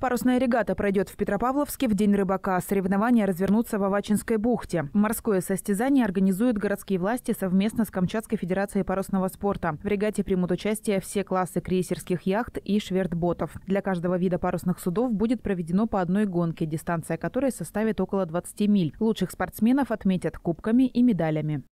Парусная регата пройдет в Петропавловске в День рыбака. Соревнования развернутся в Авачинской бухте. Морское состязание организуют городские власти совместно с Камчатской федерацией парусного спорта. В регате примут участие все классы крейсерских яхт и швертботов. Для каждого вида парусных судов будет проведено по одной гонке, дистанция которой составит около 20 миль. Лучших спортсменов отметят кубками и медалями.